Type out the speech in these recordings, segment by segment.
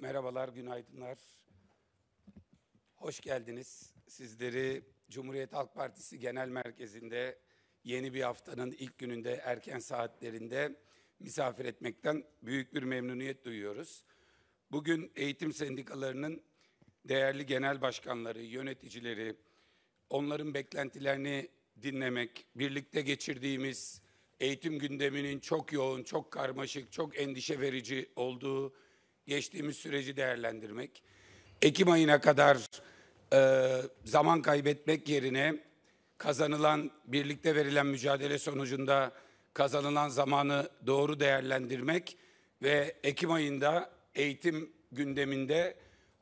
Merhabalar, günaydınlar. Hoş geldiniz. Sizleri Cumhuriyet Halk Partisi Genel Merkezi'nde yeni bir haftanın ilk gününde erken saatlerinde misafir etmekten büyük bir memnuniyet duyuyoruz. Bugün eğitim sendikalarının değerli genel başkanları, yöneticileri, onların beklentilerini dinlemek, birlikte geçirdiğimiz eğitim gündeminin çok yoğun, çok karmaşık, çok endişe verici olduğu geçtiğimiz süreci değerlendirmek, Ekim ayına kadar e, zaman kaybetmek yerine kazanılan, birlikte verilen mücadele sonucunda kazanılan zamanı doğru değerlendirmek ve Ekim ayında eğitim gündeminde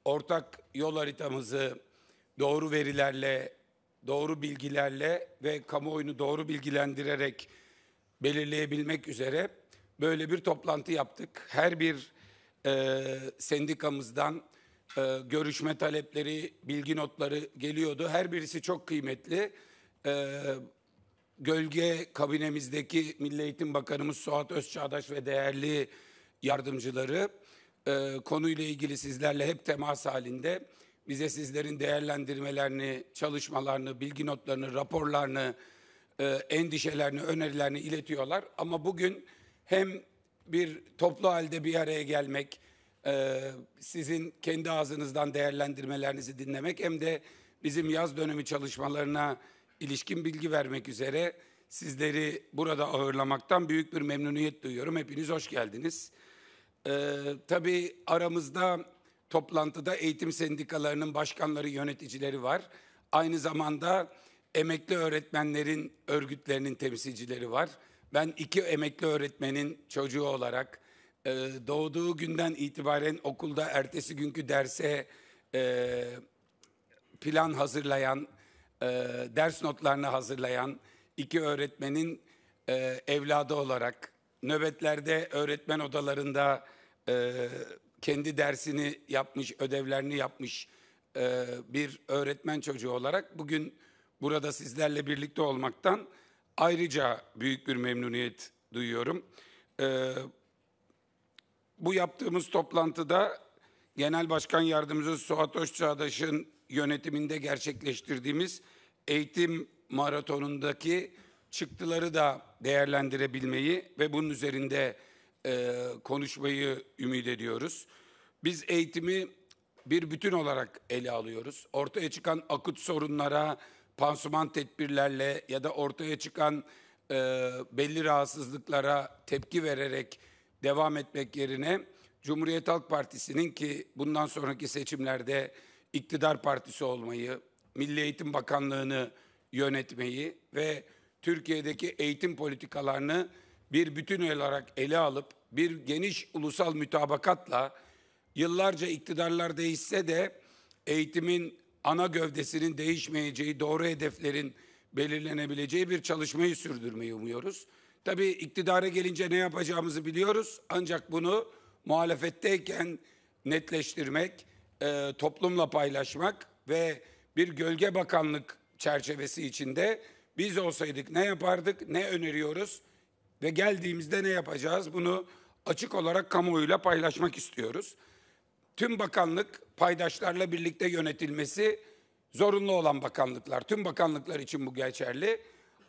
ortak yol haritamızı doğru verilerle, doğru bilgilerle ve kamuoyunu doğru bilgilendirerek belirleyebilmek üzere böyle bir toplantı yaptık. Her bir e, sendikamızdan e, görüşme talepleri, bilgi notları geliyordu. Her birisi çok kıymetli. E, gölge kabinemizdeki Milli Eğitim Bakanımız Suat Özçağdaş ve değerli yardımcıları e, konuyla ilgili sizlerle hep temas halinde. Bize sizlerin değerlendirmelerini, çalışmalarını, bilgi notlarını, raporlarını, e, endişelerini, önerilerini iletiyorlar. Ama bugün hem bir toplu halde bir araya gelmek, e, sizin kendi ağzınızdan değerlendirmelerinizi dinlemek hem de bizim yaz dönemi çalışmalarına ilişkin bilgi vermek üzere sizleri burada ağırlamaktan büyük bir memnuniyet duyuyorum. Hepiniz hoş geldiniz. Ee, tabii aramızda toplantıda eğitim sendikalarının başkanları, yöneticileri var. Aynı zamanda emekli öğretmenlerin örgütlerinin temsilcileri var. Ben iki emekli öğretmenin çocuğu olarak e, doğduğu günden itibaren okulda ertesi günkü derse e, plan hazırlayan, e, ders notlarını hazırlayan iki öğretmenin e, evladı olarak nöbetlerde öğretmen odalarında e, kendi dersini yapmış, ödevlerini yapmış e, bir öğretmen çocuğu olarak bugün burada sizlerle birlikte olmaktan ayrıca büyük bir memnuniyet duyuyorum. Ee, bu yaptığımız toplantıda Genel Başkan Yardımcısı Suat Özçağdaş'ın yönetiminde gerçekleştirdiğimiz eğitim maratonundaki çıktıları da değerlendirebilmeyi ve bunun üzerinde e, konuşmayı ümit ediyoruz. Biz eğitimi bir bütün olarak ele alıyoruz. Ortaya çıkan akut sorunlara, pansuman tedbirlerle ya da ortaya çıkan e, belli rahatsızlıklara tepki vererek devam etmek yerine Cumhuriyet Halk Partisi'nin ki bundan sonraki seçimlerde iktidar partisi olmayı, Milli Eğitim Bakanlığı'nı yönetmeyi ve Türkiye'deki eğitim politikalarını bir bütün olarak ele alıp bir geniş ulusal mütabakatla yıllarca iktidarlar değişse de eğitimin ana gövdesinin değişmeyeceği, doğru hedeflerin belirlenebileceği bir çalışmayı sürdürmeyi umuyoruz. Tabii iktidara gelince ne yapacağımızı biliyoruz ancak bunu muhalefetteyken netleştirmek, e, toplumla paylaşmak ve bir gölge bakanlık çerçevesi içinde biz olsaydık ne yapardık, ne öneriyoruz ve geldiğimizde ne yapacağız bunu açık olarak kamuoyuyla paylaşmak istiyoruz. Tüm bakanlık paydaşlarla birlikte yönetilmesi zorunlu olan bakanlıklar. Tüm bakanlıklar için bu geçerli.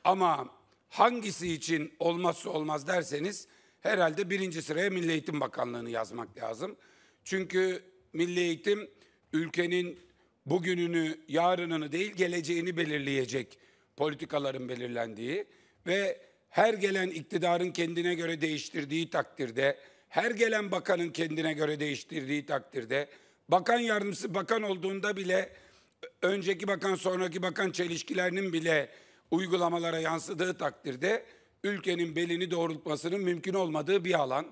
Ama hangisi için olmazsa olmaz derseniz herhalde birinci sıraya Milli Eğitim Bakanlığı'nı yazmak lazım. Çünkü Milli Eğitim ülkenin bugününü, yarınını değil geleceğini belirleyecek politikaların belirlendiği ve her gelen iktidarın kendine göre değiştirdiği takdirde, her gelen bakanın kendine göre değiştirdiği takdirde Bakan yardımcısı bakan olduğunda bile önceki bakan sonraki bakan çelişkilerinin bile uygulamalara yansıdığı takdirde ülkenin belini doğrultmasının mümkün olmadığı bir alan.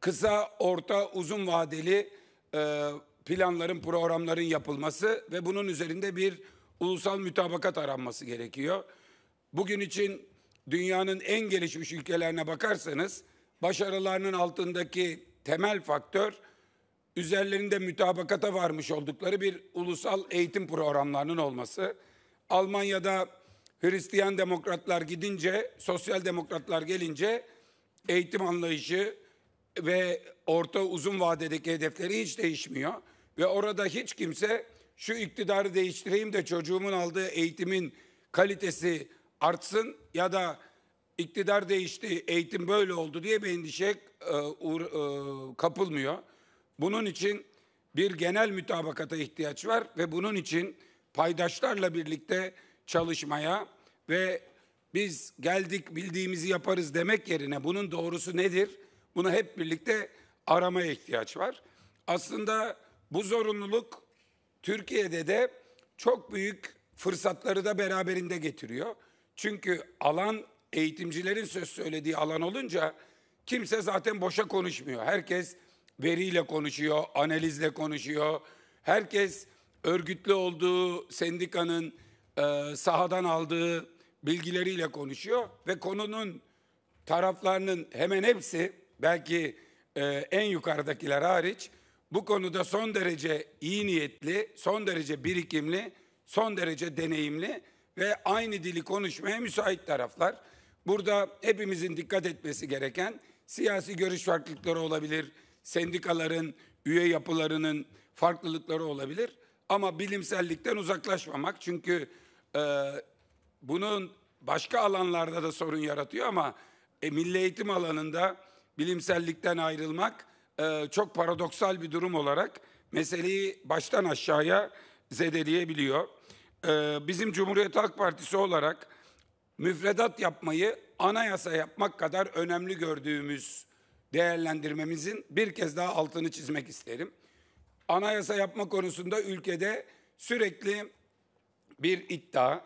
Kısa, orta, uzun vadeli e, planların, programların yapılması ve bunun üzerinde bir ulusal mütabakat aranması gerekiyor. Bugün için dünyanın en gelişmiş ülkelerine bakarsanız başarılarının altındaki temel faktör üzerlerinde mütabakata varmış oldukları bir ulusal eğitim programlarının olması. Almanya'da Hristiyan demokratlar gidince, sosyal demokratlar gelince eğitim anlayışı ve orta uzun vadedeki hedefleri hiç değişmiyor. Ve orada hiç kimse şu iktidarı değiştireyim de çocuğumun aldığı eğitimin kalitesi artsın ya da iktidar değişti, eğitim böyle oldu diye bir endişe e, uğra, e, kapılmıyor. Bunun için bir genel mütabakata ihtiyaç var ve bunun için paydaşlarla birlikte çalışmaya ve biz geldik bildiğimizi yaparız demek yerine bunun doğrusu nedir? Bunu hep birlikte aramaya ihtiyaç var. Aslında bu zorunluluk Türkiye'de de çok büyük fırsatları da beraberinde getiriyor. Çünkü alan eğitimcilerin söz söylediği alan olunca kimse zaten boşa konuşmuyor. Herkes veriyle konuşuyor, analizle konuşuyor. Herkes örgütlü olduğu sendikanın e, sahadan aldığı bilgileriyle konuşuyor ve konunun taraflarının hemen hepsi belki e, en yukarıdakiler hariç bu konuda son derece iyi niyetli, son derece birikimli, son derece deneyimli ve aynı dili konuşmaya müsait taraflar. Burada hepimizin dikkat etmesi gereken siyasi görüş farklılıkları olabilir, sendikaların, üye yapılarının farklılıkları olabilir. Ama bilimsellikten uzaklaşmamak çünkü e, bunun başka alanlarda da sorun yaratıyor ama e, milli eğitim alanında bilimsellikten ayrılmak e, çok paradoksal bir durum olarak meseleyi baştan aşağıya zedeleyebiliyor. E, bizim Cumhuriyet Halk Partisi olarak müfredat yapmayı anayasa yapmak kadar önemli gördüğümüz değerlendirmemizin bir kez daha altını çizmek isterim. Anayasa yapma konusunda ülkede sürekli bir iddia,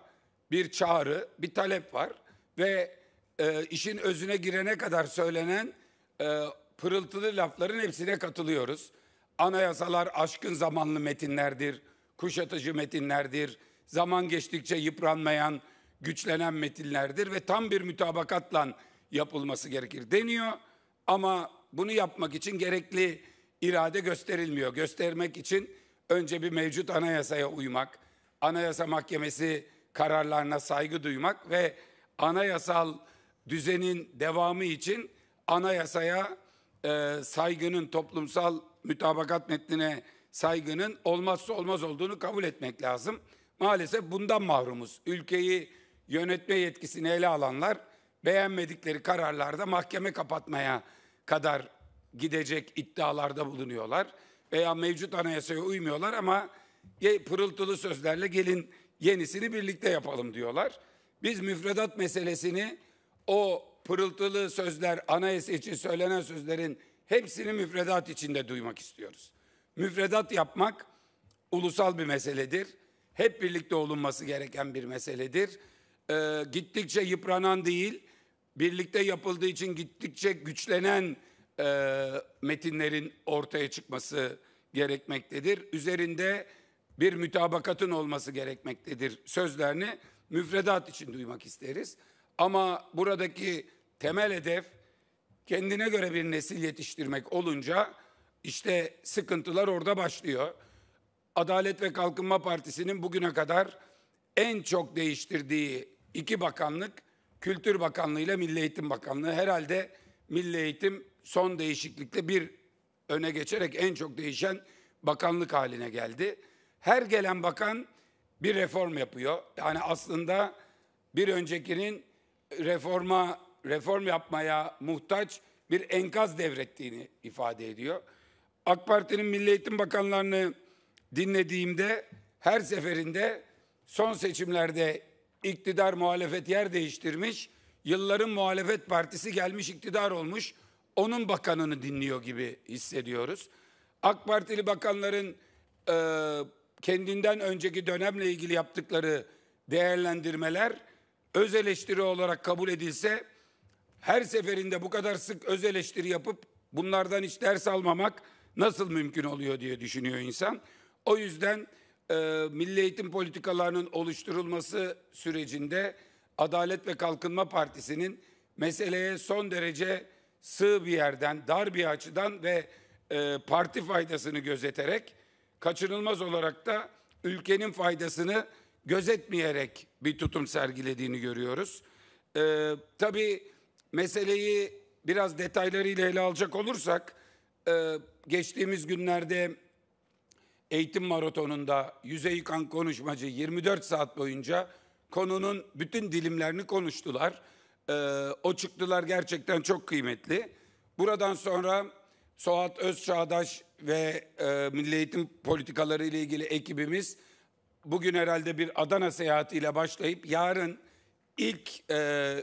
bir çağrı, bir talep var ve e, işin özüne girene kadar söylenen e, pırıltılı lafların hepsine katılıyoruz. Anayasalar aşkın zamanlı metinlerdir, kuşatıcı metinlerdir, zaman geçtikçe yıpranmayan, güçlenen metinlerdir ve tam bir mütabakatla yapılması gerekir deniyor. Ama bunu yapmak için gerekli irade gösterilmiyor. Göstermek için önce bir mevcut anayasaya uymak, anayasa mahkemesi kararlarına saygı duymak ve anayasal düzenin devamı için anayasaya e, saygının toplumsal mütabakat metnine saygının olmazsa olmaz olduğunu kabul etmek lazım. Maalesef bundan mahrumuz. Ülkeyi yönetme yetkisini ele alanlar beğenmedikleri kararlarda mahkeme kapatmaya kadar gidecek iddialarda bulunuyorlar veya mevcut anayasaya uymuyorlar ama pırıltılı sözlerle gelin yenisini birlikte yapalım diyorlar. Biz müfredat meselesini o pırıltılı sözler, anayasa için söylenen sözlerin hepsini müfredat içinde duymak istiyoruz. Müfredat yapmak ulusal bir meseledir. Hep birlikte olunması gereken bir meseledir. Ee, gittikçe yıpranan değil, birlikte yapıldığı için gittikçe güçlenen e, metinlerin ortaya çıkması gerekmektedir. Üzerinde bir mütabakatın olması gerekmektedir sözlerini müfredat için duymak isteriz. Ama buradaki temel hedef kendine göre bir nesil yetiştirmek olunca işte sıkıntılar orada başlıyor. Adalet ve Kalkınma Partisi'nin bugüne kadar en çok değiştirdiği iki bakanlık Kültür Bakanlığı ile Milli Eğitim Bakanlığı herhalde Milli Eğitim son değişiklikte bir öne geçerek en çok değişen bakanlık haline geldi. Her gelen bakan bir reform yapıyor. Yani aslında bir öncekinin reforma reform yapmaya muhtaç bir enkaz devrettiğini ifade ediyor. AK Parti'nin Milli Eğitim Bakanlarını dinlediğimde her seferinde son seçimlerde iktidar muhalefet yer değiştirmiş. Yılların muhalefet partisi gelmiş iktidar olmuş. Onun bakanını dinliyor gibi hissediyoruz. AK Partili bakanların e, kendinden önceki dönemle ilgili yaptıkları değerlendirmeler öz eleştiri olarak kabul edilse her seferinde bu kadar sık öz eleştiri yapıp bunlardan hiç ders almamak nasıl mümkün oluyor diye düşünüyor insan. O yüzden e, milli eğitim politikalarının oluşturulması sürecinde Adalet ve Kalkınma Partisi'nin meseleye son derece sığ bir yerden, dar bir açıdan ve e, parti faydasını gözeterek kaçınılmaz olarak da ülkenin faydasını gözetmeyerek bir tutum sergilediğini görüyoruz. E, tabii meseleyi biraz detaylarıyla ele alacak olursak e, geçtiğimiz günlerde eğitim maratonunda yüze yıkan konuşmacı 24 saat boyunca konunun bütün dilimlerini konuştular. Ee, o çıktılar gerçekten çok kıymetli. Buradan sonra Soğat Özçağdaş ve e, Milli Eğitim Politikaları ile ilgili ekibimiz bugün herhalde bir Adana seyahatiyle başlayıp yarın ilk e,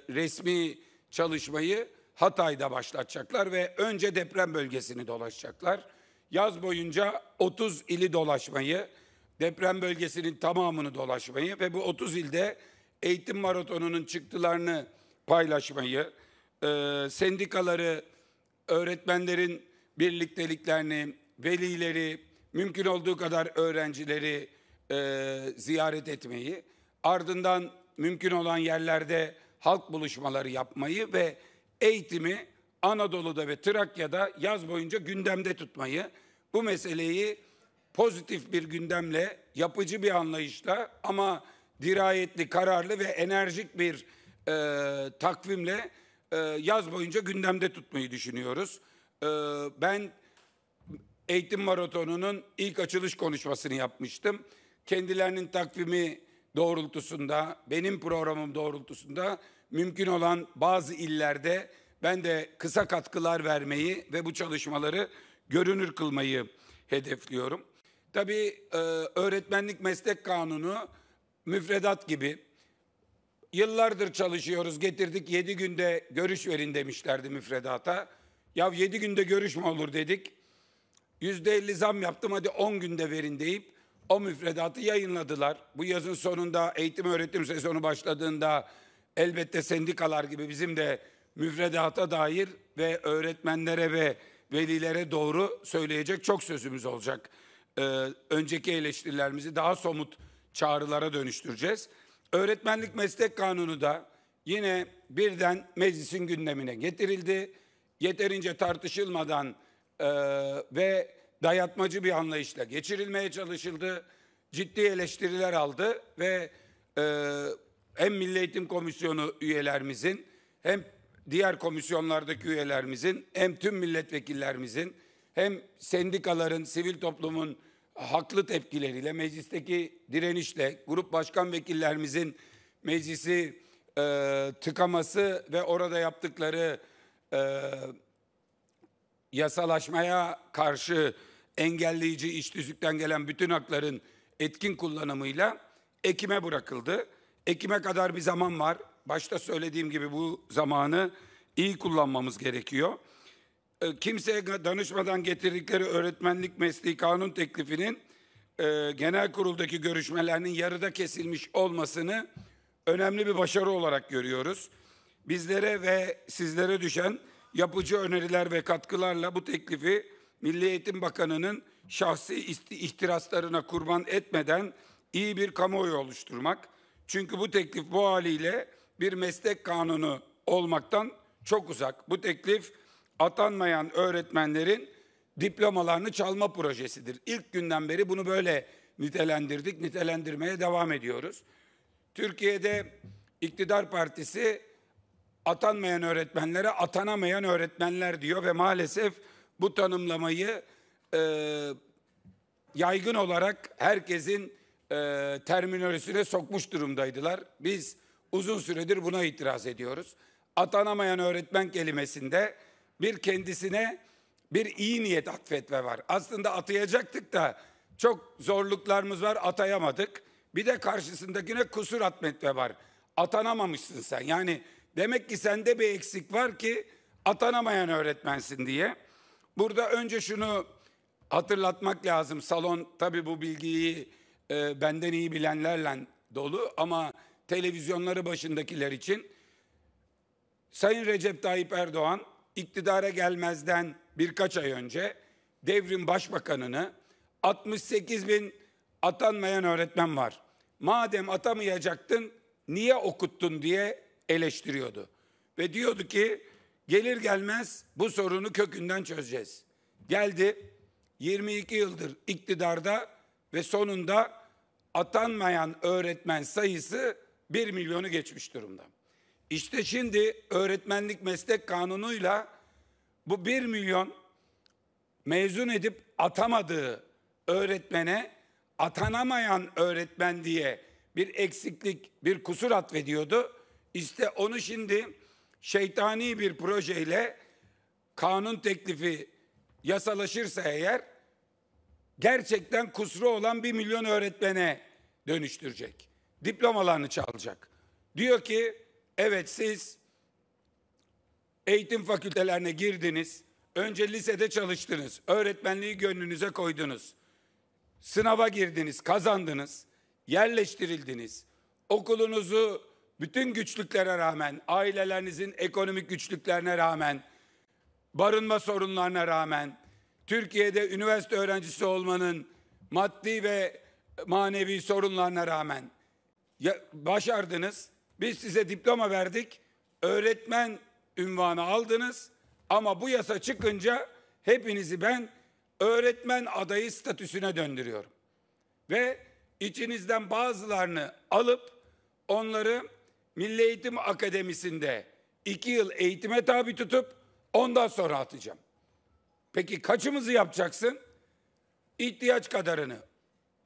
resmi çalışmayı Hatay'da başlatacaklar ve önce deprem bölgesini dolaşacaklar yaz boyunca 30 ili dolaşmayı, deprem bölgesinin tamamını dolaşmayı ve bu 30 ilde eğitim maratonunun çıktılarını paylaşmayı, e, sendikaları, öğretmenlerin birlikteliklerini, velileri, mümkün olduğu kadar öğrencileri e, ziyaret etmeyi, ardından mümkün olan yerlerde halk buluşmaları yapmayı ve eğitimi Anadolu'da ve Trakya'da yaz boyunca gündemde tutmayı, bu meseleyi pozitif bir gündemle, yapıcı bir anlayışla ama dirayetli, kararlı ve enerjik bir e, takvimle e, yaz boyunca gündemde tutmayı düşünüyoruz. E, ben eğitim maratonunun ilk açılış konuşmasını yapmıştım. Kendilerinin takvimi doğrultusunda, benim programım doğrultusunda mümkün olan bazı illerde ben de kısa katkılar vermeyi ve bu çalışmaları görünür kılmayı hedefliyorum. Tabii e, öğretmenlik meslek kanunu müfredat gibi yıllardır çalışıyoruz getirdik yedi günde görüş verin demişlerdi müfredata. Ya yedi günde görüş mü olur dedik. yüzde %50 zam yaptım hadi on günde verin deyip o müfredatı yayınladılar. Bu yazın sonunda eğitim öğretim sezonu başladığında elbette sendikalar gibi bizim de müfredata dair ve öğretmenlere ve velilere doğru söyleyecek çok sözümüz olacak. Ee, önceki eleştirilerimizi daha somut çağrılara dönüştüreceğiz. Öğretmenlik meslek kanunu da yine birden meclisin gündemine getirildi. Yeterince tartışılmadan e, ve dayatmacı bir anlayışla geçirilmeye çalışıldı. Ciddi eleştiriler aldı ve e, hem Milli Eğitim Komisyonu üyelerimizin hem diğer komisyonlardaki üyelerimizin hem tüm milletvekillerimizin hem sendikaların, sivil toplumun haklı tepkileriyle, meclisteki direnişle, grup başkan vekillerimizin meclisi e, tıkaması ve orada yaptıkları e, yasalaşmaya karşı engelleyici iş tüzükten gelen bütün hakların etkin kullanımıyla Ekim'e bırakıldı. Ekim'e kadar bir zaman var başta söylediğim gibi bu zamanı iyi kullanmamız gerekiyor. Ee, kimseye danışmadan getirdikleri öğretmenlik mesleği kanun teklifinin e, genel kuruldaki görüşmelerinin yarıda kesilmiş olmasını önemli bir başarı olarak görüyoruz. Bizlere ve sizlere düşen yapıcı öneriler ve katkılarla bu teklifi Milli Eğitim Bakanı'nın şahsi ihtiraslarına kurban etmeden iyi bir kamuoyu oluşturmak. Çünkü bu teklif bu haliyle bir meslek kanunu olmaktan çok uzak. Bu teklif atanmayan öğretmenlerin diplomalarını çalma projesidir. İlk günden beri bunu böyle nitelendirdik, nitelendirmeye devam ediyoruz. Türkiye'de iktidar partisi atanmayan öğretmenlere atanamayan öğretmenler diyor ve maalesef bu tanımlamayı e, yaygın olarak herkesin e, terminolojisine sokmuş durumdaydılar. Biz uzun süredir buna itiraz ediyoruz. Atanamayan öğretmen kelimesinde bir kendisine bir iyi niyet atfetme var. Aslında atayacaktık da çok zorluklarımız var atayamadık. Bir de karşısındakine kusur atmetme var. Atanamamışsın sen. Yani demek ki sende bir eksik var ki atanamayan öğretmensin diye. Burada önce şunu hatırlatmak lazım. Salon tabii bu bilgiyi e, benden iyi bilenlerle dolu ama televizyonları başındakiler için Sayın Recep Tayyip Erdoğan iktidara gelmezden birkaç ay önce devrim başbakanını 68 bin atanmayan öğretmen var. Madem atamayacaktın niye okuttun diye eleştiriyordu. Ve diyordu ki gelir gelmez bu sorunu kökünden çözeceğiz. Geldi 22 yıldır iktidarda ve sonunda atanmayan öğretmen sayısı 1 milyonu geçmiş durumda. İşte şimdi öğretmenlik meslek kanunuyla bu 1 milyon mezun edip atamadığı öğretmene atanamayan öğretmen diye bir eksiklik, bir kusur atfediyordu. İşte onu şimdi şeytani bir projeyle kanun teklifi yasalaşırsa eğer gerçekten kusuru olan bir milyon öğretmene dönüştürecek diplomalarını çalacak. Diyor ki evet siz eğitim fakültelerine girdiniz. Önce lisede çalıştınız. Öğretmenliği gönlünüze koydunuz. Sınava girdiniz, kazandınız. Yerleştirildiniz. Okulunuzu bütün güçlüklere rağmen, ailelerinizin ekonomik güçlüklerine rağmen, barınma sorunlarına rağmen, Türkiye'de üniversite öğrencisi olmanın maddi ve manevi sorunlarına rağmen ya, başardınız. Biz size diploma verdik. Öğretmen ünvanı aldınız. Ama bu yasa çıkınca hepinizi ben öğretmen adayı statüsüne döndürüyorum. Ve içinizden bazılarını alıp onları Milli Eğitim Akademisi'nde iki yıl eğitime tabi tutup ondan sonra atacağım. Peki kaçımızı yapacaksın? İhtiyaç kadarını.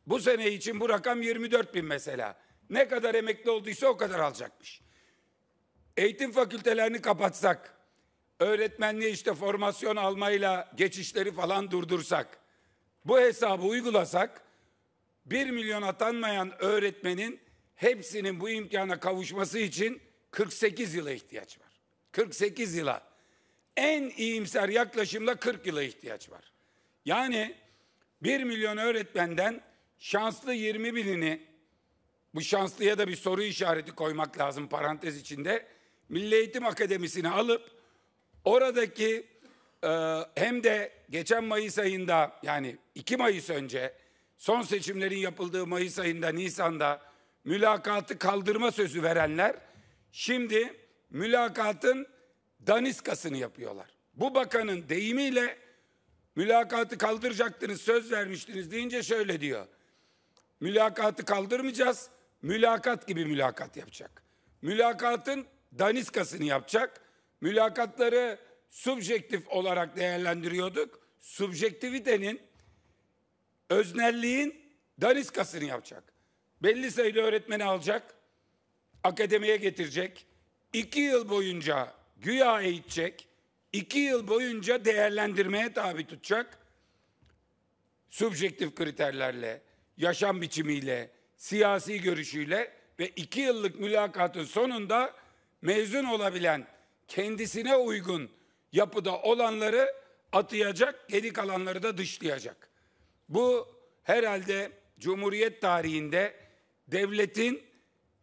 Bu sene için bu rakam 24 bin mesela. Ne kadar emekli olduysa o kadar alacakmış. Eğitim fakültelerini kapatsak, öğretmenliğe işte formasyon almayla geçişleri falan durdursak, bu hesabı uygulasak, 1 milyon atanmayan öğretmenin hepsinin bu imkana kavuşması için 48 yıla ihtiyaç var. 48 yıla. En iyimser yaklaşımla 40 yıla ihtiyaç var. Yani 1 milyon öğretmenden şanslı 20 binini bu şanslıya da bir soru işareti koymak lazım parantez içinde. Milli Eğitim Akademisi'ni alıp oradaki e, hem de geçen Mayıs ayında yani 2 Mayıs önce son seçimlerin yapıldığı Mayıs ayında Nisan'da mülakatı kaldırma sözü verenler şimdi mülakatın daniskasını yapıyorlar. Bu bakanın deyimiyle mülakatı kaldıracaktınız söz vermiştiniz deyince şöyle diyor. Mülakatı kaldırmayacağız mülakat gibi mülakat yapacak. Mülakatın daniskasını yapacak. Mülakatları subjektif olarak değerlendiriyorduk. Subjektivitenin, öznelliğin daniskasını yapacak. Belli sayıda öğretmeni alacak, akademiye getirecek, iki yıl boyunca güya eğitecek, iki yıl boyunca değerlendirmeye tabi tutacak, subjektif kriterlerle, yaşam biçimiyle, siyasi görüşüyle ve iki yıllık mülakatın sonunda mezun olabilen kendisine uygun yapıda olanları atayacak, geri kalanları da dışlayacak. Bu herhalde Cumhuriyet tarihinde devletin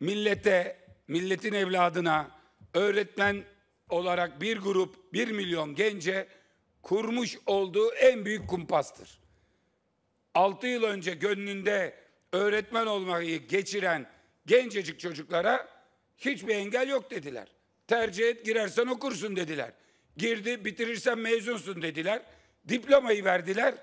millete, milletin evladına, öğretmen olarak bir grup, bir milyon gence kurmuş olduğu en büyük kumpastır. Altı yıl önce gönlünde öğretmen olmayı geçiren gencecik çocuklara hiçbir engel yok dediler. Tercih et girersen okursun dediler. Girdi bitirirsen mezunsun dediler. Diplomayı verdiler.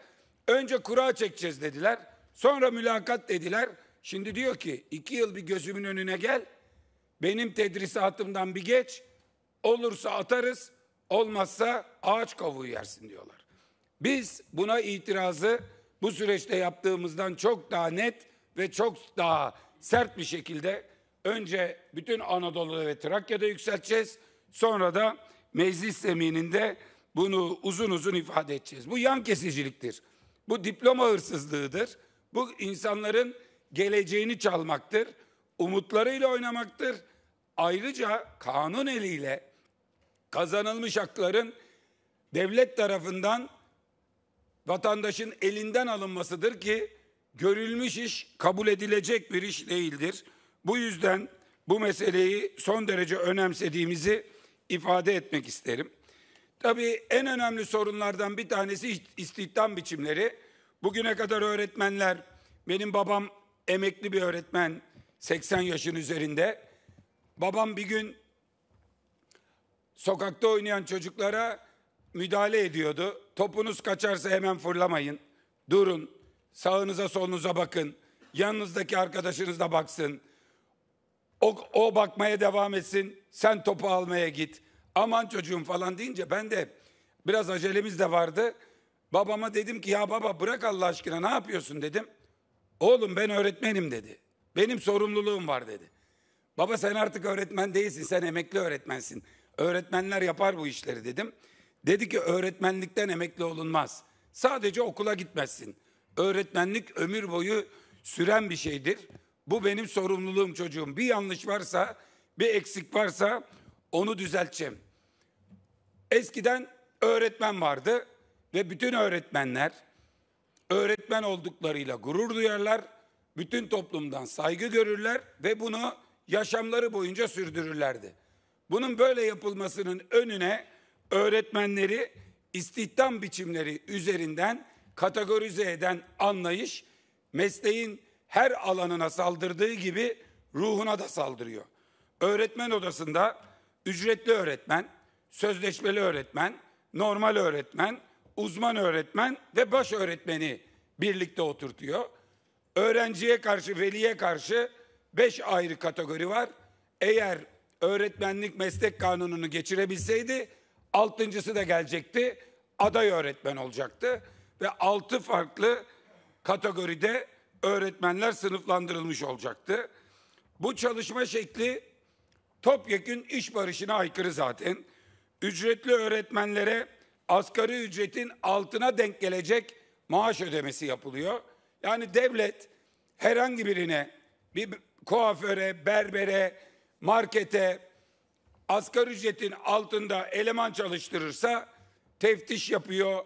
Önce kura çekeceğiz dediler. Sonra mülakat dediler. Şimdi diyor ki iki yıl bir gözümün önüne gel. Benim tedrisatımdan bir geç. Olursa atarız. Olmazsa ağaç kavuğu yersin diyorlar. Biz buna itirazı bu süreçte yaptığımızdan çok daha net ve çok daha sert bir şekilde önce bütün Anadolu'da ve Trakya'da yükselteceğiz. Sonra da meclis zemininde bunu uzun uzun ifade edeceğiz. Bu yan kesiciliktir. Bu diploma hırsızlığıdır. Bu insanların geleceğini çalmaktır. Umutlarıyla oynamaktır. Ayrıca kanun eliyle kazanılmış hakların devlet tarafından vatandaşın elinden alınmasıdır ki görülmüş iş kabul edilecek bir iş değildir. Bu yüzden bu meseleyi son derece önemsediğimizi ifade etmek isterim. Tabii en önemli sorunlardan bir tanesi istihdam biçimleri. Bugüne kadar öğretmenler, benim babam emekli bir öğretmen, 80 yaşın üzerinde. Babam bir gün sokakta oynayan çocuklara müdahale ediyordu. Topunuz kaçarsa hemen fırlamayın, durun, Sağınıza solunuza bakın. Yanınızdaki arkadaşınız da baksın. O, o bakmaya devam etsin. Sen topu almaya git. Aman çocuğum falan deyince ben de biraz acelemiz de vardı. Babama dedim ki ya baba bırak Allah aşkına ne yapıyorsun dedim. Oğlum ben öğretmenim dedi. Benim sorumluluğum var dedi. Baba sen artık öğretmen değilsin sen emekli öğretmensin. Öğretmenler yapar bu işleri dedim. Dedi ki öğretmenlikten emekli olunmaz. Sadece okula gitmezsin öğretmenlik ömür boyu süren bir şeydir. Bu benim sorumluluğum çocuğum. Bir yanlış varsa, bir eksik varsa onu düzelteceğim. Eskiden öğretmen vardı ve bütün öğretmenler öğretmen olduklarıyla gurur duyarlar, bütün toplumdan saygı görürler ve bunu yaşamları boyunca sürdürürlerdi. Bunun böyle yapılmasının önüne öğretmenleri istihdam biçimleri üzerinden kategorize eden anlayış mesleğin her alanına saldırdığı gibi ruhuna da saldırıyor. Öğretmen odasında ücretli öğretmen, sözleşmeli öğretmen, normal öğretmen, uzman öğretmen ve baş öğretmeni birlikte oturtuyor. Öğrenciye karşı, veliye karşı beş ayrı kategori var. Eğer öğretmenlik meslek kanununu geçirebilseydi altıncısı da gelecekti. Aday öğretmen olacaktı ve altı farklı kategoride öğretmenler sınıflandırılmış olacaktı. Bu çalışma şekli topyekün iş barışına aykırı zaten. Ücretli öğretmenlere asgari ücretin altına denk gelecek maaş ödemesi yapılıyor. Yani devlet herhangi birine bir kuaföre, berbere, markete asgari ücretin altında eleman çalıştırırsa teftiş yapıyor,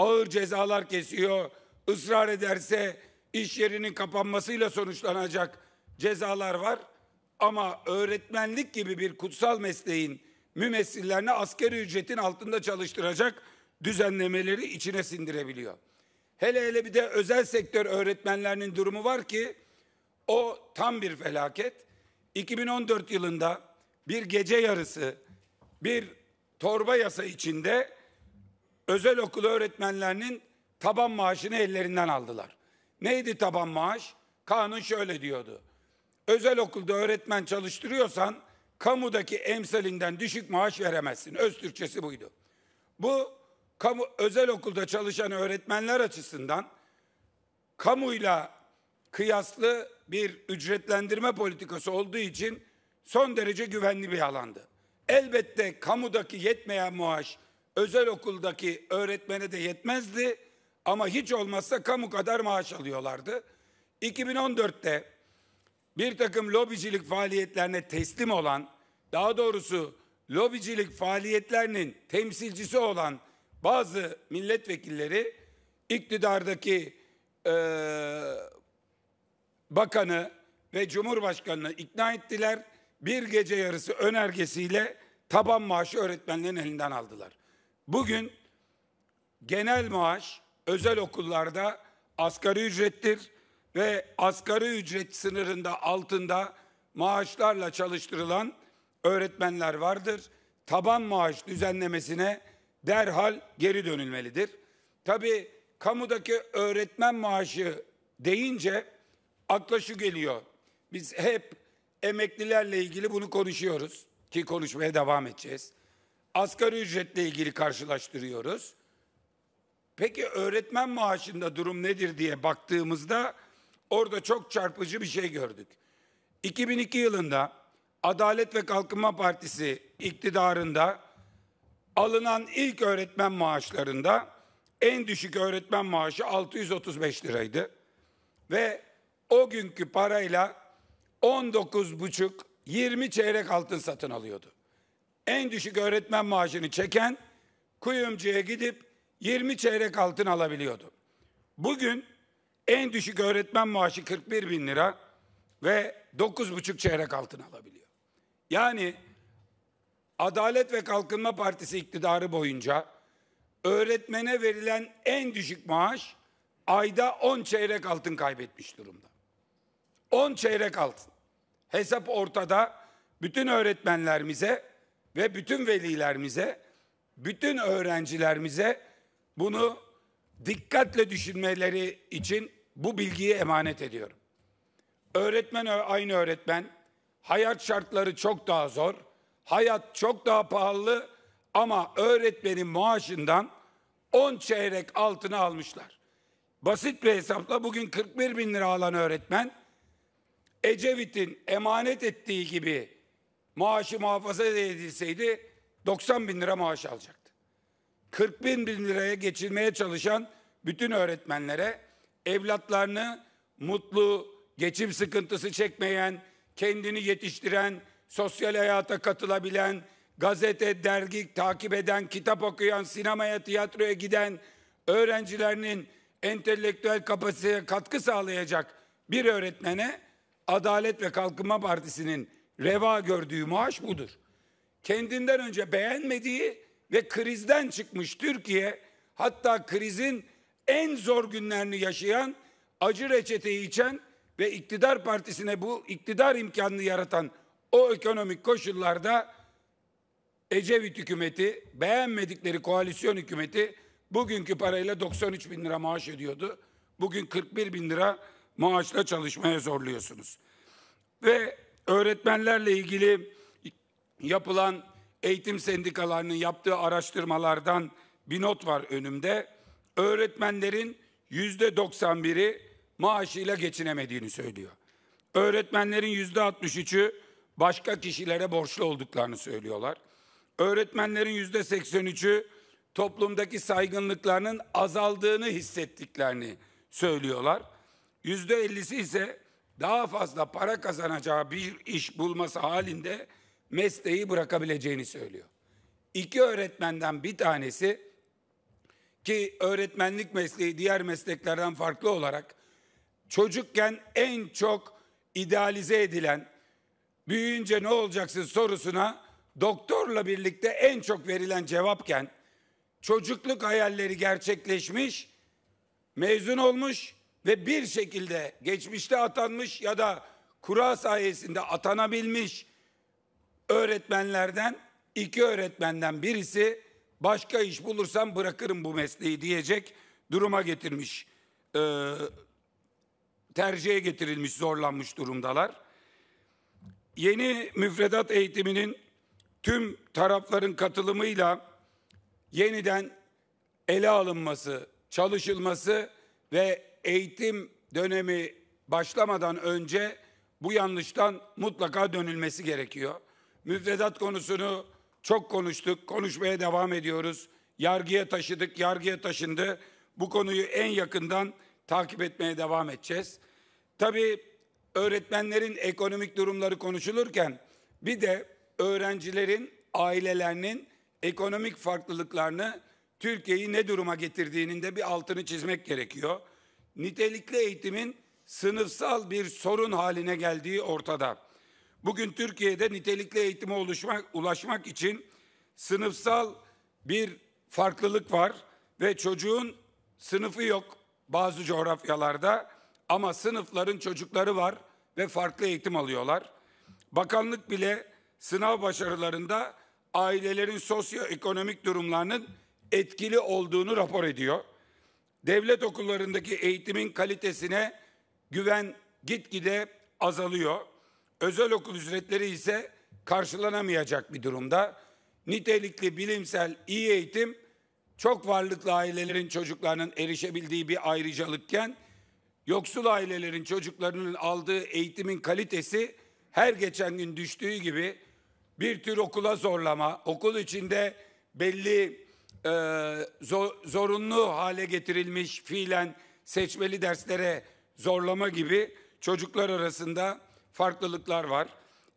ağır cezalar kesiyor. Israr ederse iş yerinin kapanmasıyla sonuçlanacak cezalar var. Ama öğretmenlik gibi bir kutsal mesleğin mümessillerini askeri ücretin altında çalıştıracak düzenlemeleri içine sindirebiliyor. Hele hele bir de özel sektör öğretmenlerinin durumu var ki o tam bir felaket. 2014 yılında bir gece yarısı bir torba yasa içinde özel okul öğretmenlerinin taban maaşını ellerinden aldılar. Neydi taban maaş? Kanun şöyle diyordu. Özel okulda öğretmen çalıştırıyorsan kamudaki emsalinden düşük maaş veremezsin. Öz Türkçesi buydu. Bu kamu özel okulda çalışan öğretmenler açısından kamuyla kıyaslı bir ücretlendirme politikası olduğu için son derece güvenli bir alandı. Elbette kamudaki yetmeyen maaş özel okuldaki öğretmene de yetmezdi ama hiç olmazsa kamu kadar maaş alıyorlardı. 2014'te bir takım lobicilik faaliyetlerine teslim olan, daha doğrusu lobicilik faaliyetlerinin temsilcisi olan bazı milletvekilleri iktidardaki e, bakanı ve cumhurbaşkanını ikna ettiler. Bir gece yarısı önergesiyle taban maaşı öğretmenlerin elinden aldılar. Bugün genel maaş özel okullarda asgari ücrettir ve asgari ücret sınırında altında maaşlarla çalıştırılan öğretmenler vardır. Taban maaş düzenlemesine derhal geri dönülmelidir. Tabii kamudaki öğretmen maaşı deyince akla şu geliyor. Biz hep emeklilerle ilgili bunu konuşuyoruz ki konuşmaya devam edeceğiz. Asgari ücretle ilgili karşılaştırıyoruz. Peki öğretmen maaşında durum nedir diye baktığımızda orada çok çarpıcı bir şey gördük. 2002 yılında Adalet ve Kalkınma Partisi iktidarında alınan ilk öğretmen maaşlarında en düşük öğretmen maaşı 635 liraydı. Ve o günkü parayla 19,5 20 çeyrek altın satın alıyordu en düşük öğretmen maaşını çeken kuyumcuya gidip 20 çeyrek altın alabiliyordu. Bugün en düşük öğretmen maaşı 41 bin lira ve 9,5 çeyrek altın alabiliyor. Yani Adalet ve Kalkınma Partisi iktidarı boyunca öğretmene verilen en düşük maaş ayda 10 çeyrek altın kaybetmiş durumda. 10 çeyrek altın. Hesap ortada. Bütün öğretmenlerimize ve bütün velilerimize, bütün öğrencilerimize bunu dikkatle düşünmeleri için bu bilgiyi emanet ediyorum. Öğretmen aynı öğretmen, hayat şartları çok daha zor, hayat çok daha pahalı ama öğretmenin maaşından 10 çeyrek altını almışlar. Basit bir hesapla bugün 41 bin lira alan öğretmen, Ecevit'in emanet ettiği gibi maaşı muhafaza edilseydi 90 bin lira maaş alacaktı. 40 bin, bin liraya geçirmeye çalışan bütün öğretmenlere evlatlarını mutlu, geçim sıkıntısı çekmeyen, kendini yetiştiren, sosyal hayata katılabilen, gazete, dergi takip eden, kitap okuyan, sinemaya, tiyatroya giden öğrencilerinin entelektüel kapasiteye katkı sağlayacak bir öğretmene Adalet ve Kalkınma Partisi'nin reva gördüğü maaş budur. Kendinden önce beğenmediği ve krizden çıkmış Türkiye hatta krizin en zor günlerini yaşayan, acı reçeteyi içen ve iktidar partisine bu iktidar imkanını yaratan o ekonomik koşullarda Ecevit hükümeti, beğenmedikleri koalisyon hükümeti bugünkü parayla 93 bin lira maaş ediyordu. Bugün 41 bin lira maaşla çalışmaya zorluyorsunuz. Ve öğretmenlerle ilgili yapılan eğitim sendikalarının yaptığı araştırmalardan bir not var önümde. Öğretmenlerin yüzde 91'i maaşıyla geçinemediğini söylüyor. Öğretmenlerin yüzde 63'ü başka kişilere borçlu olduklarını söylüyorlar. Öğretmenlerin yüzde 83'ü toplumdaki saygınlıklarının azaldığını hissettiklerini söylüyorlar. Yüzde 50'si ise daha fazla para kazanacağı bir iş bulması halinde mesleği bırakabileceğini söylüyor. İki öğretmenden bir tanesi ki öğretmenlik mesleği diğer mesleklerden farklı olarak çocukken en çok idealize edilen büyüyünce ne olacaksın sorusuna doktorla birlikte en çok verilen cevapken çocukluk hayalleri gerçekleşmiş, mezun olmuş ve bir şekilde geçmişte atanmış ya da kura sayesinde atanabilmiş öğretmenlerden iki öğretmenden birisi başka iş bulursam bırakırım bu mesleği diyecek duruma getirmiş e, tercihe getirilmiş zorlanmış durumdalar. Yeni müfredat eğitiminin tüm tarafların katılımıyla yeniden ele alınması, çalışılması ve eğitim dönemi başlamadan önce bu yanlıştan mutlaka dönülmesi gerekiyor. Müfredat konusunu çok konuştuk, konuşmaya devam ediyoruz. Yargıya taşıdık, yargıya taşındı. Bu konuyu en yakından takip etmeye devam edeceğiz. Tabii öğretmenlerin ekonomik durumları konuşulurken bir de öğrencilerin, ailelerinin ekonomik farklılıklarını Türkiye'yi ne duruma getirdiğinin de bir altını çizmek gerekiyor nitelikli eğitimin sınıfsal bir sorun haline geldiği ortada. Bugün Türkiye'de nitelikli eğitime oluşmak, ulaşmak için sınıfsal bir farklılık var ve çocuğun sınıfı yok bazı coğrafyalarda ama sınıfların çocukları var ve farklı eğitim alıyorlar. Bakanlık bile sınav başarılarında ailelerin sosyoekonomik durumlarının etkili olduğunu rapor ediyor devlet okullarındaki eğitimin kalitesine güven gitgide azalıyor. Özel okul ücretleri ise karşılanamayacak bir durumda. Nitelikli bilimsel iyi eğitim çok varlıklı ailelerin çocuklarının erişebildiği bir ayrıcalıkken yoksul ailelerin çocuklarının aldığı eğitimin kalitesi her geçen gün düştüğü gibi bir tür okula zorlama, okul içinde belli e, zor, zorunlu hale getirilmiş fiilen seçmeli derslere zorlama gibi çocuklar arasında farklılıklar var.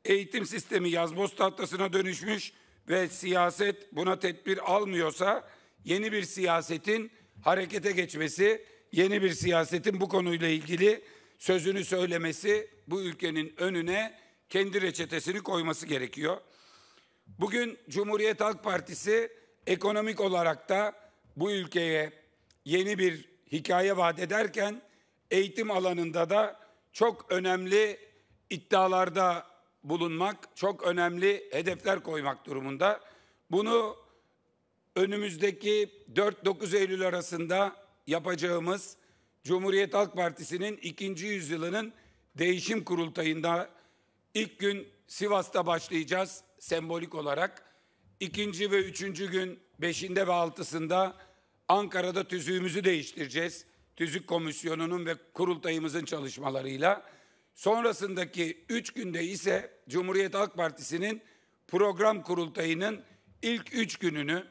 Eğitim sistemi yazboz tahtasına dönüşmüş ve siyaset buna tedbir almıyorsa yeni bir siyasetin harekete geçmesi, yeni bir siyasetin bu konuyla ilgili sözünü söylemesi bu ülkenin önüne kendi reçetesini koyması gerekiyor. Bugün Cumhuriyet Halk Partisi Ekonomik olarak da bu ülkeye yeni bir hikaye vaat ederken eğitim alanında da çok önemli iddialarda bulunmak, çok önemli hedefler koymak durumunda. Bunu önümüzdeki 4-9 Eylül arasında yapacağımız Cumhuriyet Halk Partisi'nin ikinci yüzyılının değişim kurultayında ilk gün Sivas'ta başlayacağız sembolik olarak. İkinci ve üçüncü gün beşinde ve altısında Ankara'da tüzüğümüzü değiştireceğiz. Tüzük komisyonunun ve kurultayımızın çalışmalarıyla. Sonrasındaki üç günde ise Cumhuriyet Halk Partisi'nin program kurultayının ilk üç gününü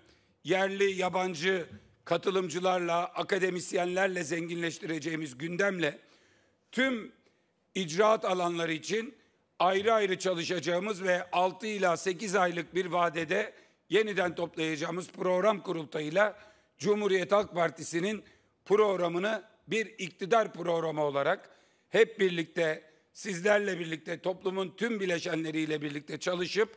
yerli, yabancı katılımcılarla, akademisyenlerle zenginleştireceğimiz gündemle tüm icraat alanları için ayrı ayrı çalışacağımız ve 6 ila 8 aylık bir vadede yeniden toplayacağımız program kurultayıyla Cumhuriyet Halk Partisi'nin programını bir iktidar programı olarak hep birlikte sizlerle birlikte toplumun tüm bileşenleriyle birlikte çalışıp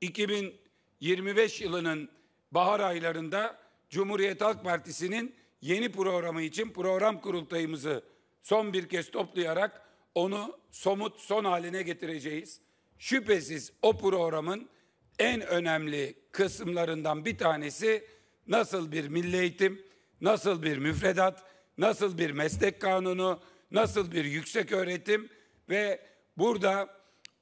2025 yılının bahar aylarında Cumhuriyet Halk Partisi'nin yeni programı için program kurultayımızı son bir kez toplayarak onu somut son haline getireceğiz. Şüphesiz o programın en önemli kısımlarından bir tanesi nasıl bir milli eğitim, nasıl bir müfredat, nasıl bir meslek kanunu, nasıl bir yüksek öğretim ve burada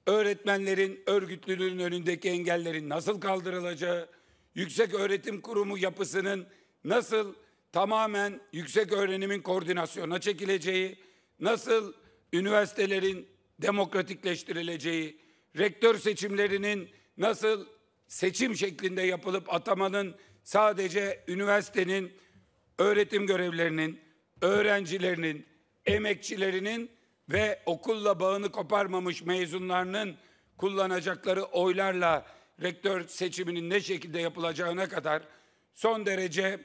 öğretmenlerin örgütlülüğünün önündeki engellerin nasıl kaldırılacağı, yüksek öğretim kurumu yapısının nasıl tamamen yüksek öğrenimin koordinasyona çekileceği, nasıl üniversitelerin demokratikleştirileceği, rektör seçimlerinin nasıl seçim şeklinde yapılıp atamanın sadece üniversitenin, öğretim görevlerinin, öğrencilerinin, emekçilerinin ve okulla bağını koparmamış mezunlarının kullanacakları oylarla rektör seçiminin ne şekilde yapılacağına kadar son derece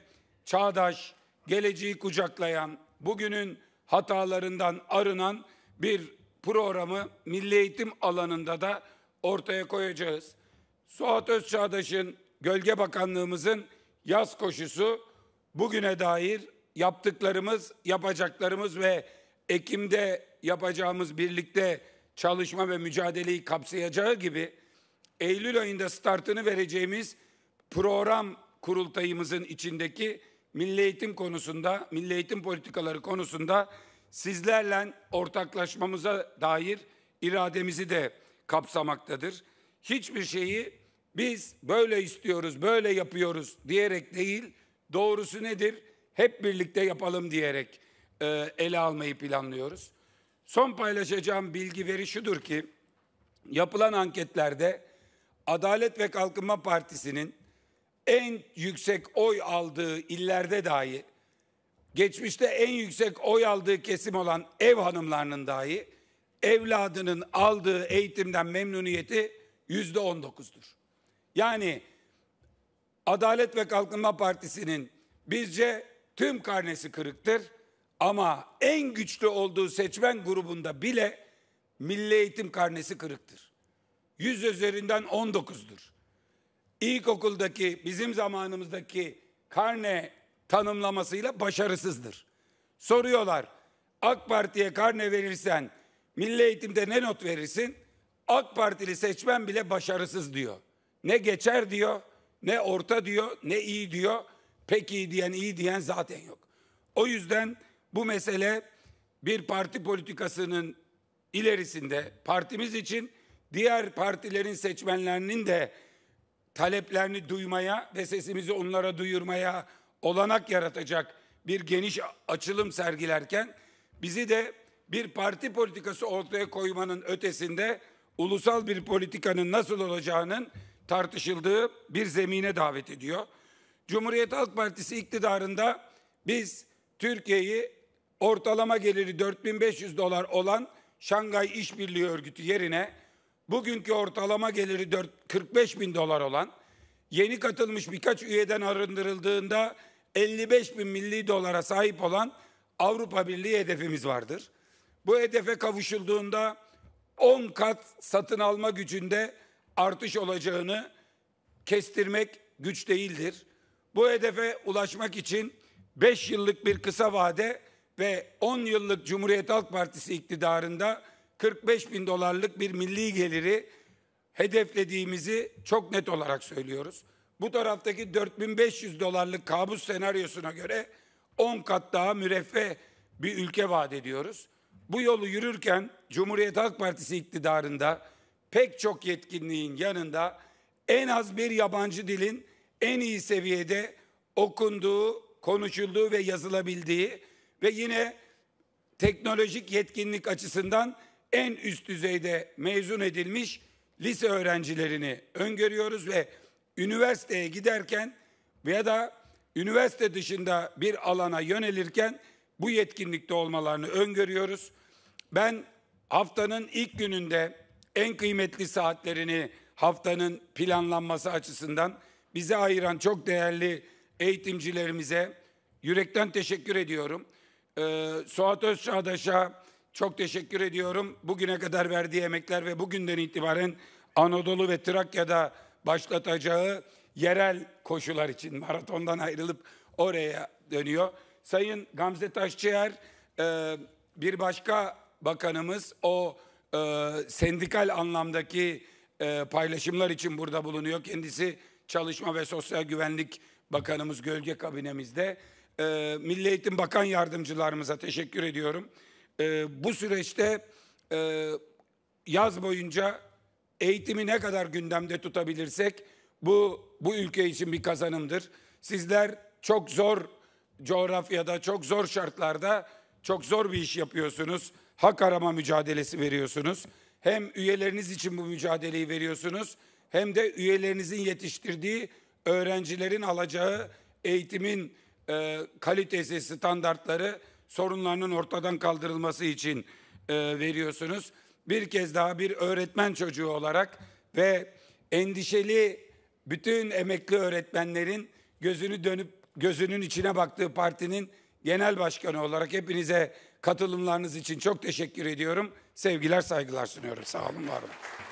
çağdaş, geleceği kucaklayan, bugünün hatalarından arınan bir programı milli eğitim alanında da ortaya koyacağız. Suat Özçağdaş'ın, Gölge Bakanlığımızın yaz koşusu bugüne dair yaptıklarımız, yapacaklarımız ve Ekim'de yapacağımız birlikte çalışma ve mücadeleyi kapsayacağı gibi Eylül ayında startını vereceğimiz program kurultayımızın içindeki milli eğitim konusunda, milli eğitim politikaları konusunda sizlerle ortaklaşmamıza dair irademizi de kapsamaktadır hiçbir şeyi biz böyle istiyoruz, böyle yapıyoruz diyerek değil, doğrusu nedir? Hep birlikte yapalım diyerek e, ele almayı planlıyoruz. Son paylaşacağım bilgi veri şudur ki, yapılan anketlerde Adalet ve Kalkınma Partisi'nin en yüksek oy aldığı illerde dahi, geçmişte en yüksek oy aldığı kesim olan ev hanımlarının dahi, evladının aldığı eğitimden memnuniyeti yüzde on dokuzdur. Yani Adalet ve Kalkınma Partisi'nin bizce tüm karnesi kırıktır. Ama en güçlü olduğu seçmen grubunda bile milli eğitim karnesi kırıktır. Yüz üzerinden on 19'dur. İlkokuldaki bizim zamanımızdaki karne tanımlamasıyla başarısızdır. Soruyorlar AK Parti'ye karne verirsen milli eğitimde ne not verirsin? AK Partili seçmen bile başarısız diyor. Ne geçer diyor, ne orta diyor, ne iyi diyor. Pek iyi diyen, iyi diyen zaten yok. O yüzden bu mesele bir parti politikasının ilerisinde partimiz için diğer partilerin seçmenlerinin de taleplerini duymaya ve sesimizi onlara duyurmaya olanak yaratacak bir geniş açılım sergilerken bizi de bir parti politikası ortaya koymanın ötesinde ulusal bir politikanın nasıl olacağının tartışıldığı bir zemine davet ediyor. Cumhuriyet Halk Partisi iktidarında biz Türkiye'yi ortalama geliri 4500 dolar olan Şangay İşbirliği Örgütü yerine bugünkü ortalama geliri 4, 45 bin dolar olan yeni katılmış birkaç üyeden arındırıldığında 55 bin milli dolara sahip olan Avrupa Birliği hedefimiz vardır. Bu hedefe kavuşulduğunda 10 kat satın alma gücünde artış olacağını kestirmek güç değildir. Bu hedefe ulaşmak için 5 yıllık bir kısa vade ve 10 yıllık Cumhuriyet Halk Partisi iktidarında 45 bin dolarlık bir milli geliri hedeflediğimizi çok net olarak söylüyoruz. Bu taraftaki 4500 dolarlık kabus senaryosuna göre 10 kat daha müreffeh bir ülke vaat ediyoruz bu yolu yürürken Cumhuriyet Halk Partisi iktidarında pek çok yetkinliğin yanında en az bir yabancı dilin en iyi seviyede okunduğu, konuşulduğu ve yazılabildiği ve yine teknolojik yetkinlik açısından en üst düzeyde mezun edilmiş lise öğrencilerini öngörüyoruz ve üniversiteye giderken veya da üniversite dışında bir alana yönelirken bu yetkinlikte olmalarını öngörüyoruz. Ben haftanın ilk gününde en kıymetli saatlerini haftanın planlanması açısından bize ayıran çok değerli eğitimcilerimize yürekten teşekkür ediyorum. Ee, Suat Özçağdaş'a çok teşekkür ediyorum. Bugüne kadar verdiği emekler ve bugünden itibaren Anadolu ve Trakya'da başlatacağı yerel koşular için maratondan ayrılıp oraya dönüyor. Sayın Gamze Taşçıyer e, bir başka Bakanımız o e, sendikal anlamdaki e, paylaşımlar için burada bulunuyor. Kendisi Çalışma ve Sosyal Güvenlik Bakanımız gölge kabinemizde. E, Milli Eğitim Bakan Yardımcılarımıza teşekkür ediyorum. E, bu süreçte e, yaz boyunca eğitimi ne kadar gündemde tutabilirsek bu bu ülke için bir kazanımdır. Sizler çok zor coğrafyada, çok zor şartlarda çok zor bir iş yapıyorsunuz hak arama mücadelesi veriyorsunuz. Hem üyeleriniz için bu mücadeleyi veriyorsunuz hem de üyelerinizin yetiştirdiği öğrencilerin alacağı eğitimin e, kalitesi, standartları sorunlarının ortadan kaldırılması için e, veriyorsunuz. Bir kez daha bir öğretmen çocuğu olarak ve endişeli bütün emekli öğretmenlerin gözünü dönüp gözünün içine baktığı partinin genel başkanı olarak hepinize katılımlarınız için çok teşekkür ediyorum. Sevgiler, saygılar sunuyorum. Sağ olun, var olun.